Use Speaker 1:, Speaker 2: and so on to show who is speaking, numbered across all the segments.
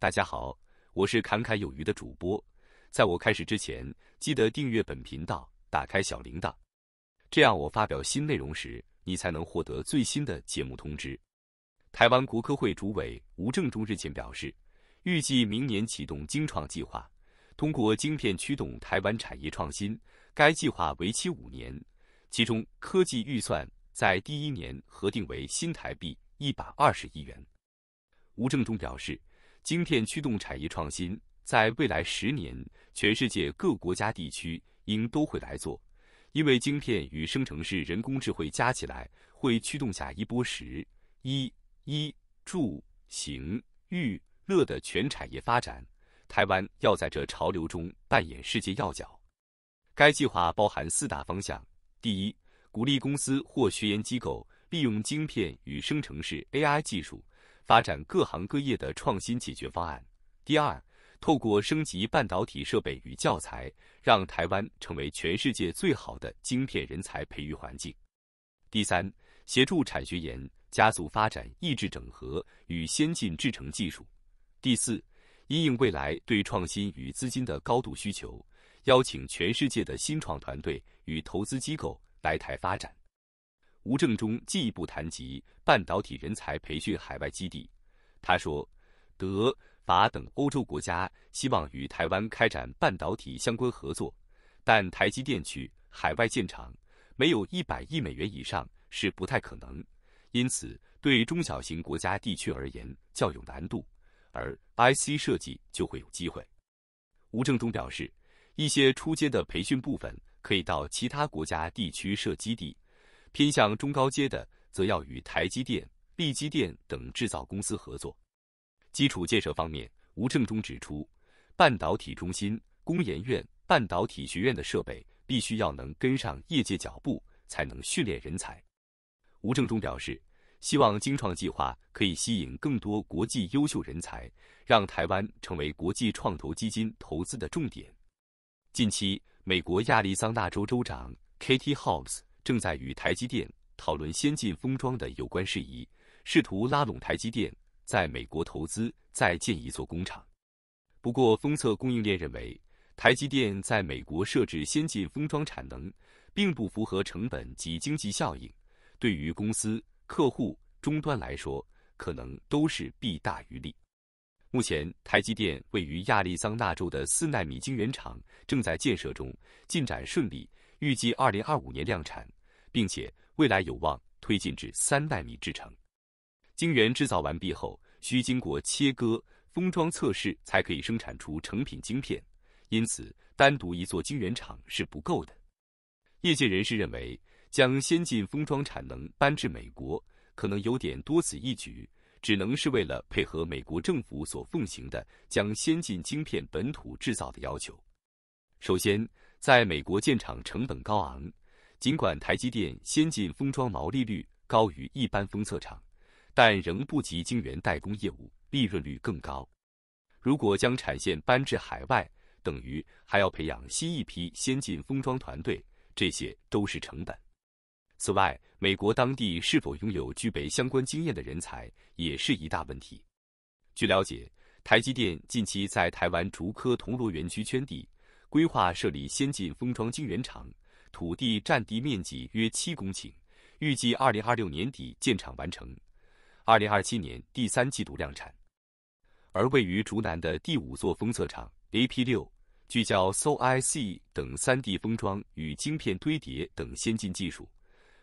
Speaker 1: 大家好，我是侃侃有余的主播。在我开始之前，记得订阅本频道，打开小铃铛，这样我发表新内容时，你才能获得最新的节目通知。台湾国科会主委吴正中日前表示，预计明年启动精创计划，通过晶片驱动台湾产业创新。该计划为期五年，其中科技预算在第一年核定为新台币一百二十亿元。吴正中表示。晶片驱动产业创新，在未来十年，全世界各国家地区应都会来做，因为晶片与生成式人工智慧加起来，会驱动下一波十一一住行娱乐的全产业发展。台湾要在这潮流中扮演世界要角。该计划包含四大方向：第一，鼓励公司或学研机构利用晶片与生成式 AI 技术。发展各行各业的创新解决方案。第二，透过升级半导体设备与教材，让台湾成为全世界最好的晶片人才培育环境。第三，协助产学研加速发展抑制整合与先进制程技术。第四，因应未来对创新与资金的高度需求，邀请全世界的新创团队与投资机构来台发展。吴正中进一步谈及半导体人才培训海外基地。他说，德、法等欧洲国家希望与台湾开展半导体相关合作，但台积电去海外建厂，没有一百亿美元以上是不太可能。因此，对中小型国家地区而言较有难度，而 IC 设计就会有机会。吴正中表示，一些初阶的培训部分可以到其他国家地区设基地。偏向中高阶的，则要与台积电、力积电等制造公司合作。基础建设方面，吴正中指出，半导体中心、工研院、半导体学院的设备必须要能跟上业界脚步，才能训练人才。吴正中表示，希望精创计划可以吸引更多国际优秀人才，让台湾成为国际创投基金投资的重点。近期，美国亚利桑那州州长 k a t i e Hobbs。正在与台积电讨论先进封装的有关事宜，试图拉拢台积电在美国投资再建一座工厂。不过，封测供应链认为，台积电在美国设置先进封装产能，并不符合成本及经济效应，对于公司、客户、终端来说，可能都是弊大于利。目前，台积电位于亚利桑那州的四纳米晶圆厂正在建设中，进展顺利，预计二零二五年量产。并且未来有望推进至三纳米制程。晶圆制造完毕后，需经过切割、封装、测试，才可以生产出成品晶片。因此，单独一座晶圆厂是不够的。业界人士认为，将先进封装产能搬至美国，可能有点多此一举，只能是为了配合美国政府所奉行的将先进晶片本土制造的要求。首先，在美国建厂成本高昂。尽管台积电先进封装毛利率高于一般封测厂，但仍不及晶圆代工业务利润率更高。如果将产线搬至海外，等于还要培养新一批先进封装团队，这些都是成本。此外，美国当地是否拥有具备相关经验的人才也是一大问题。据了解，台积电近期在台湾竹科铜锣园区圈地，规划设立先进封装晶圆厂。土地占地面积约七公顷，预计二零二六年底建厂完成，二零二七年第三季度量产。而位于竹南的第五座封测厂 A P 六聚焦 So I C 等三 D 封装与晶片堆叠等先进技术。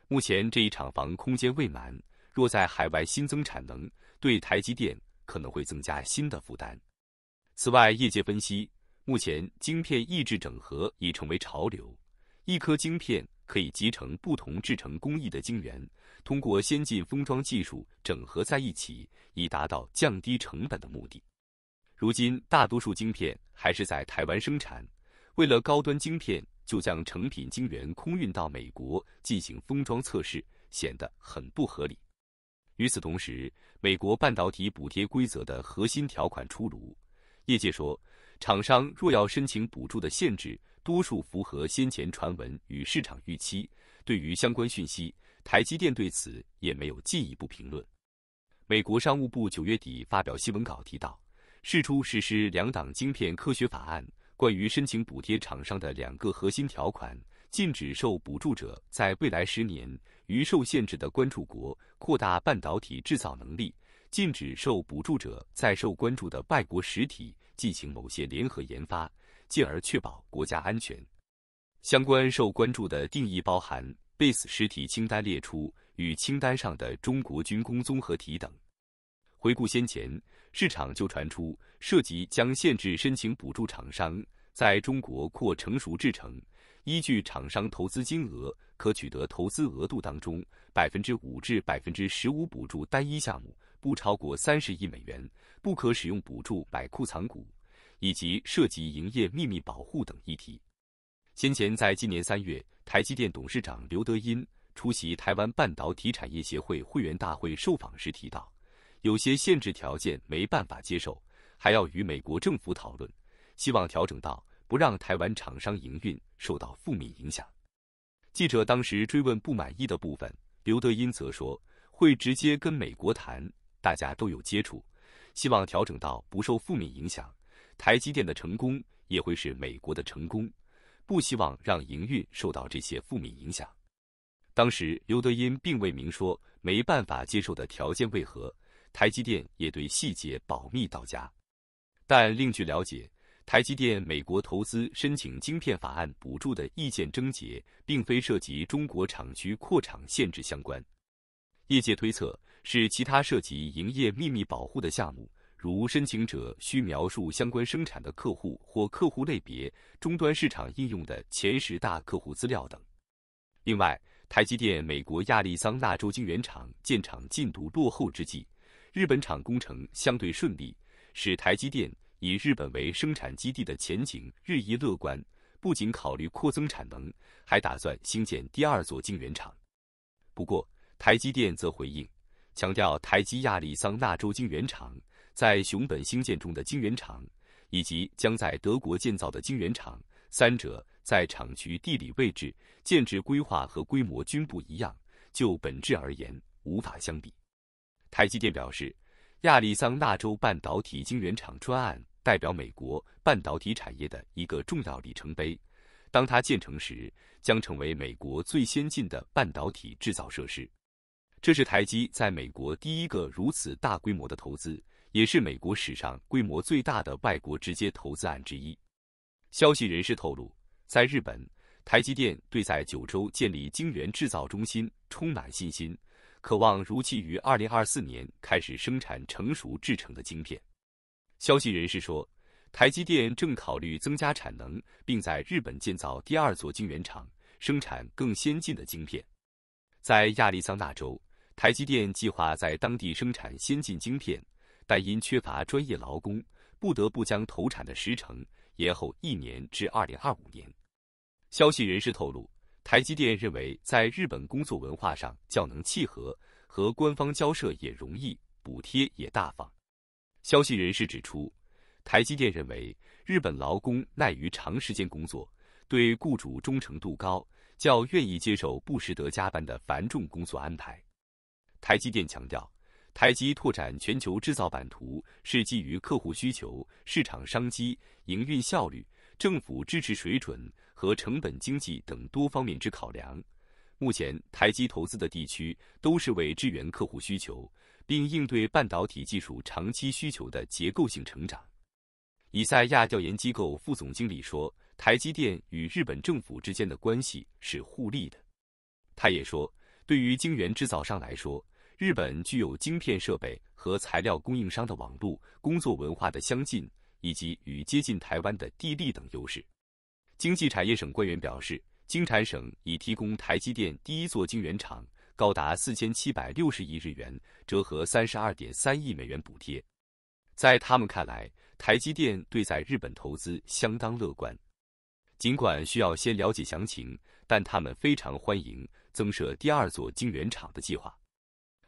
Speaker 1: 目前这一厂房空间未满，若在海外新增产能，对台积电可能会增加新的负担。此外，业界分析，目前晶片异质整合已成为潮流。一颗晶片可以集成不同制成工艺的晶圆，通过先进封装技术整合在一起，以达到降低成本的目的。如今，大多数晶片还是在台湾生产。为了高端晶片，就将成品晶圆空运到美国进行封装测试，显得很不合理。与此同时，美国半导体补贴规则的核心条款出炉，业界说，厂商若要申请补助的限制。多数符合先前传闻与市场预期。对于相关讯息，台积电对此也没有进一步评论。美国商务部九月底发表新闻稿提到，事出实施两党晶片科学法案，关于申请补贴厂商的两个核心条款：禁止受补助者在未来十年于受限制的关注国扩大半导体制造能力；禁止受补助者在受关注的外国实体进行某些联合研发。进而确保国家安全。相关受关注的定义包含被死实体清单列出与清单上的中国军工综合体等。回顾先前，市场就传出涉及将限制申请补助厂商在中国扩成熟制成，依据厂商投资金额可取得投资额度当中百分之五至百分之十五补助单一项目，不超过三十亿美元，不可使用补助买库藏股。以及涉及营业秘密保护等议题。先前在今年三月，台积电董事长刘德音出席台湾半导体产业协会会员大会受访时提到，有些限制条件没办法接受，还要与美国政府讨论，希望调整到不让台湾厂商营运受到负面影响。记者当时追问不满意的部分，刘德音则说会直接跟美国谈，大家都有接触，希望调整到不受负面影响。台积电的成功也会是美国的成功，不希望让营运受到这些负面影响。当时刘德音并未明说没办法接受的条件为何，台积电也对细节保密到家。但另据了解，台积电美国投资申请晶片法案补助的意见症结，并非涉及中国厂区扩厂限制相关，业界推测是其他涉及营业秘密保护的项目。如申请者需描述相关生产的客户或客户类别、终端市场应用的前十大客户资料等。另外，台积电美国亚利桑那州晶圆厂建厂进度落后之际，日本厂工程相对顺利，使台积电以日本为生产基地的前景日益乐观。不仅考虑扩增产能，还打算兴建第二座晶圆厂。不过，台积电则回应，强调台积亚利桑那州晶圆厂。在熊本兴建中的晶圆厂，以及将在德国建造的晶圆厂，三者在厂区地理位置、建制规划和规模均不一样，就本质而言无法相比。台积电表示，亚利桑那州半导体晶圆厂专案代表美国半导体产业的一个重要里程碑，当它建成时，将成为美国最先进的半导体制造设施。这是台积在美国第一个如此大规模的投资。也是美国史上规模最大的外国直接投资案之一。消息人士透露，在日本，台积电对在九州建立晶圆制造中心充满信心，渴望如期于二零二四年开始生产成熟制成的晶片。消息人士说，台积电正考虑增加产能，并在日本建造第二座晶圆厂，生产更先进的晶片。在亚利桑那州，台积电计划在当地生产先进晶片。但因缺乏专业劳工，不得不将投产的时程延后一年至二零二五年。消息人士透露，台积电认为在日本工作文化上较能契合，和官方交涉也容易，补贴也大方。消息人士指出，台积电认为日本劳工耐于长时间工作，对雇主忠诚度高，较愿意接受不时得加班的繁重工作安排。台积电强调。台积拓展全球制造版图是基于客户需求、市场商机、营运效率、政府支持水准和成本经济等多方面之考量。目前台积投资的地区都是为支援客户需求，并应对半导体技术长期需求的结构性成长。以赛亚调研机构副总经理说，台积电与日本政府之间的关系是互利的。他也说，对于晶圆制造商来说，日本具有晶片设备和材料供应商的网络、工作文化的相近，以及与接近台湾的地利等优势。经济产业省官员表示，经产省已提供台积电第一座晶圆厂高达四千七百六十亿日元（折合三十二点三亿美元）补贴。在他们看来，台积电对在日本投资相当乐观。尽管需要先了解详情，但他们非常欢迎增设第二座晶圆厂的计划。